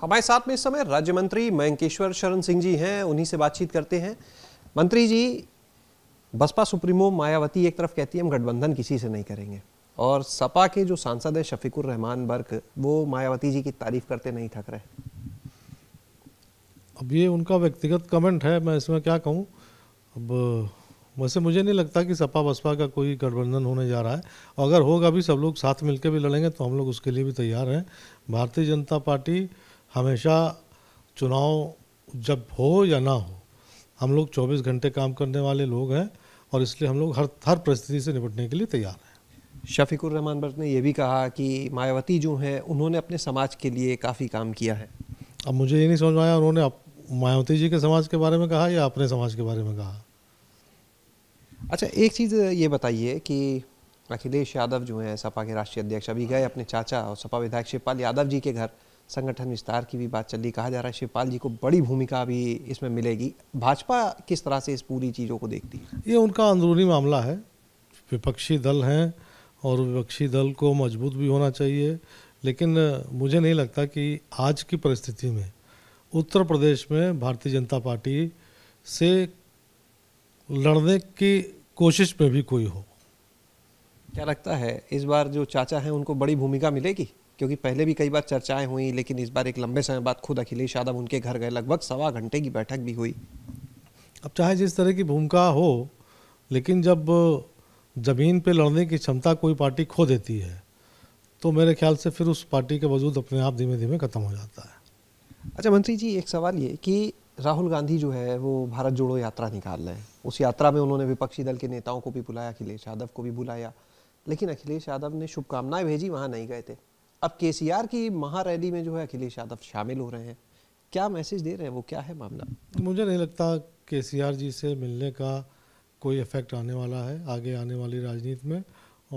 हमारे साथ में इस समय राज्य मंत्री मयंकेश्वर शरण सिंह जी हैं उन्हीं से बातचीत करते हैं मंत्री जी बसपा सुप्रीमो मायावती एक तरफ कहती है हम गठबंधन किसी से नहीं करेंगे और सपा के जो सांसद हैं शफीकुर रहमान बर्क वो मायावती जी की तारीफ करते नहीं थक रहे अब ये उनका व्यक्तिगत कमेंट है मैं इसमें क्या कहूँ अब वैसे मुझे नहीं लगता कि सपा बसपा का कोई गठबंधन होने जा रहा है अगर होगा भी सब लोग साथ मिलकर भी लड़ेंगे तो हम लोग उसके लिए भी तैयार हैं भारतीय जनता पार्टी हमेशा चुनाव जब हो या ना हो हम लोग 24 घंटे काम करने वाले लोग हैं और इसलिए हम लोग हर हर परिस्थिति से निपटने के लिए तैयार हैं शफीकुर रहमान भट्ट ने यह भी कहा कि मायावती जो हैं उन्होंने अपने समाज के लिए काफ़ी काम किया है अब मुझे ये नहीं समझ आया उन्होंने मायावती जी के समाज के बारे में कहा या अपने समाज के बारे में कहा अच्छा एक चीज़ ये बताइए कि अखिलेश यादव जो हैं सपा के राष्ट्रीय अध्यक्ष अभी गए अपने चाचा और सपा विधायक शिवपाल यादव जी के घर संगठन विस्तार की भी बात चल रही कहा जा रहा है शिवपाल जी को बड़ी भूमिका भी इसमें मिलेगी भाजपा किस तरह से इस पूरी चीज़ों को देखती है ये उनका अंदरूनी मामला है विपक्षी दल हैं और विपक्षी दल को मजबूत भी होना चाहिए लेकिन मुझे नहीं लगता कि आज की परिस्थिति में उत्तर प्रदेश में भारतीय जनता पार्टी से लड़ने की कोशिश में भी कोई हो क्या लगता है इस बार जो चाचा हैं उनको बड़ी भूमिका मिलेगी क्योंकि पहले भी कई बार चर्चाएं हुई लेकिन इस बार एक लंबे समय बाद खुद अखिलेश यादव उनके घर गए लगभग सवा घंटे की बैठक भी हुई अब चाहे जिस तरह की भूमिका हो लेकिन जब ज़मीन पे लड़ने की क्षमता कोई पार्टी खो देती है तो मेरे ख्याल से फिर उस पार्टी के वजूद अपने आप धीमे धीमे ख़त्म हो जाता है अच्छा मंत्री जी एक सवाल ये कि राहुल गांधी जो है वो भारत जोड़ो यात्रा निकाल रहे हैं उस यात्रा में उन्होंने विपक्षी दल के नेताओं को भी बुलाया अखिलेश यादव को भी बुलाया लेकिन अखिलेश यादव ने शुभकामनाएं भेजी वहाँ नहीं गए थे अब के की महारैली में जो है अखिलेश यादव शामिल हो रहे हैं क्या मैसेज दे रहे हैं वो क्या है मामला मुझे नहीं लगता के जी से मिलने का कोई इफेक्ट आने वाला है आगे आने वाली राजनीति में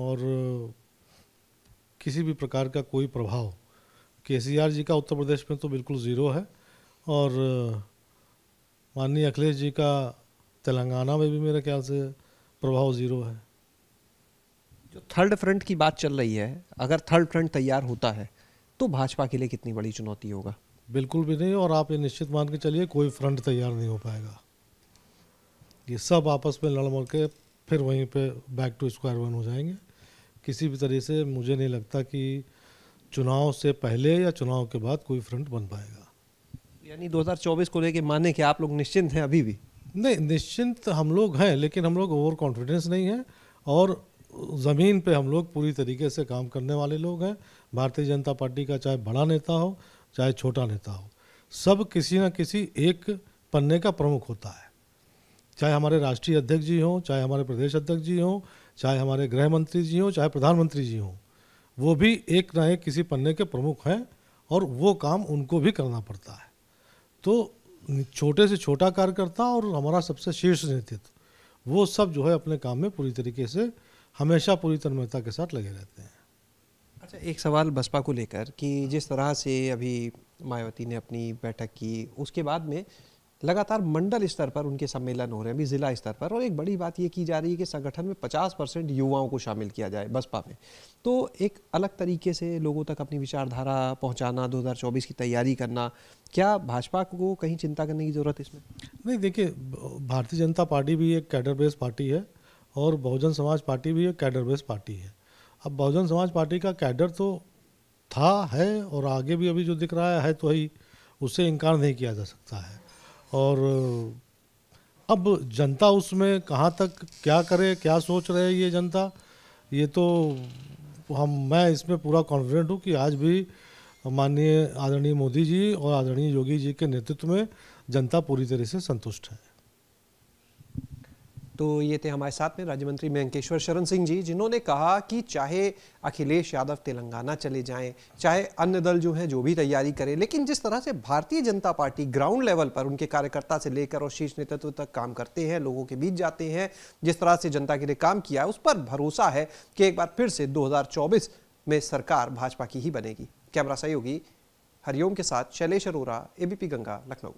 और किसी भी प्रकार का कोई प्रभाव के जी का उत्तर प्रदेश में तो बिल्कुल ज़ीरो है और माननीय अखिलेश जी का तेलंगाना में भी मेरे ख्याल से प्रभाव ज़ीरो है जो थर्ड फ्रंट की बात चल रही है अगर थर्ड फ्रंट तैयार होता है तो भाजपा के लिए कितनी बड़ी चुनौती होगा बिल्कुल भी नहीं और आप ये निश्चित मान के चलिए कोई फ्रंट तैयार नहीं हो पाएगा ये सब आपस में लड़ मड़ के फिर वहीं पे बैक टू स्क्वायर वन हो जाएंगे किसी भी तरह से मुझे नहीं लगता कि चुनाव से पहले या चुनाव के बाद कोई फ्रंट बन पाएगा यानी 2024 को लेके माने कि आप लोग निश्चिंत हैं अभी भी नहीं निश्चिंत हम लोग हैं लेकिन हम लोग ओवर कॉन्फिडेंस नहीं है और ज़मीन पे हम लोग पूरी तरीके से काम करने वाले लोग हैं भारतीय जनता पार्टी का चाहे बड़ा नेता हो चाहे छोटा नेता हो सब किसी न किसी एक पन्ने का प्रमुख होता है चाहे हमारे राष्ट्रीय अध्यक्ष जी हों चाहे हमारे प्रदेश अध्यक्ष जी हों चाहे हमारे गृह मंत्री जी हों चाहे प्रधानमंत्री जी हों वो भी एक ना एक किसी पन्ने के प्रमुख हैं और वो काम उनको भी करना पड़ता है तो छोटे से छोटा कार्यकर्ता और हमारा सबसे शीर्ष नेतृत्व वो सब जो है अपने काम में पूरी तरीके से हमेशा पूरी तन्मयता के साथ लगे रहते हैं अच्छा एक सवाल बसपा को लेकर कि जिस तरह से अभी मायावती ने अपनी बैठक की उसके बाद में लगातार मंडल स्तर पर उनके सम्मेलन हो रहे हैं अभी जिला स्तर पर और एक बड़ी बात ये की जा रही है कि संगठन में 50 परसेंट युवाओं को शामिल किया जाए बसपा में तो एक अलग तरीके से लोगों तक अपनी विचारधारा पहुंचाना 2024 की तैयारी करना क्या भाजपा को कहीं चिंता करने की ज़रूरत है इसमें नहीं देखिए भारतीय जनता पार्टी भी एक कैडर बेस्ड पार्टी है और बहुजन समाज पार्टी भी एक कैडर बेस्ड पार्टी है अब बहुजन समाज पार्टी का कैडर तो था है और आगे भी अभी जो दिख रहा है तो ही उससे इनकार नहीं किया जा सकता है और अब जनता उसमें कहाँ तक क्या करे क्या सोच रहे ये जनता ये तो हम मैं इसमें पूरा कॉन्फिडेंट हूँ कि आज भी माननीय आदरणीय मोदी जी और आदरणीय योगी जी के नेतृत्व में जनता पूरी तरह से संतुष्ट है तो ये थे हमारे साथ में राज्य मंत्री मयंकेश्वर शरण सिंह जी जिन्होंने कहा कि चाहे अखिलेश यादव तेलंगाना चले जाएं चाहे अन्य दल जो हैं जो भी तैयारी करें लेकिन जिस तरह से भारतीय जनता पार्टी ग्राउंड लेवल पर उनके कार्यकर्ता से लेकर और शीर्ष नेतृत्व तक काम करते हैं लोगों के बीच जाते हैं जिस तरह से जनता के लिए काम किया है उस पर भरोसा है कि एक बार फिर से दो में सरकार भाजपा की ही बनेगी कैमरा सहयोगी हरिओम के साथ शैलेश अरोरा एबीपी गंगा लखनऊ